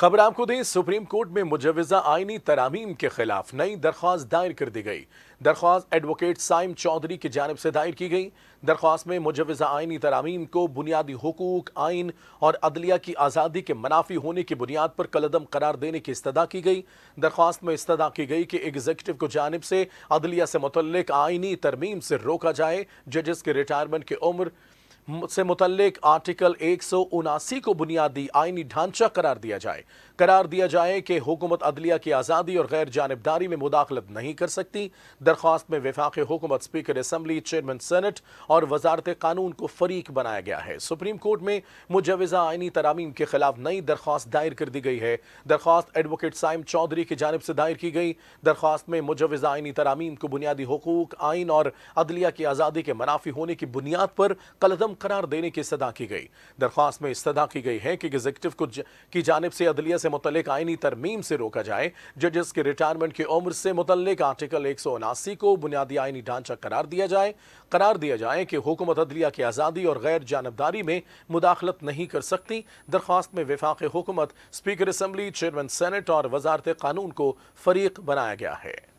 खबर आपको दें सुप्रीम कोर्ट में मुजवजा आइनी तरामीम के खिलाफ नई दरख्वास्त दायर कर दी गई दरख्वास्त एडवोकेट साइम चौधरी की जानब से दायर की गई दरख्वास्त में मुजवजा आइनी तरामीम को बुनियादी हकूक आइन और अदलिया की आज़ादी के मनाफी होने की बुनियाद पर कलदम करार देने की इस्तः की गई दरख्वास्त में इस्तः की गई कि एग्जीक्यूटिव को जानब से अदलिया से मुतल आइनी तरमीम से रोका जाए जजेस के रिटायरमेंट की उम्र से मुतलिक आर्टिकल एक सौ उनासी को बुनियादी आइनी ढांचा करार दिया जाए करार दिया जाए कि हुकूमत अदलिया की आज़ादी और गैर जानबदारी में मुदाखलत नहीं कर सकती दरख्वास्त में विफाक हुकूमत स्पीकर असम्बली चेयरमैन सेनेट और वजारत कानून को फरीक बनाया गया है सुप्रीम कोर्ट में मुजवजा आइनी तरामीम के खिलाफ नई दरख्वास्त दायर कर दी गई है दरख्वास्त एडवोकेट साइम चौधरी की जानब से दायर की गई दरख्वास्त में मुजवजा आइनी तरामीम को बुनियादी हकूक आइन और अदलिया की आज़ादी के मनाफी होने की बुनियाद पर कलदम करार देने की सदा की गई दरख्वास्त में सदा की गई है कि एग्जीक्यूटिव को की जानब से अदलिया से मुतल आइनी तरमीम से रोका जाए जजेस के रिटायरमेंट की उम्र से मुतल आर्टिकल एक सौ उनासी को बुनियादी आइनी ढांचा करार दिया जाए करार दिया जाए कि हुकूमत अदलिया की आज़ादी और गैर जानबदारी में मुदाखलत नहीं कर सकती दरख्वास्त में विफाक हुकूमत स्पीकर असम्बली चेयरमैन सेनेट और वजारत कानून को फरीक बनाया गया है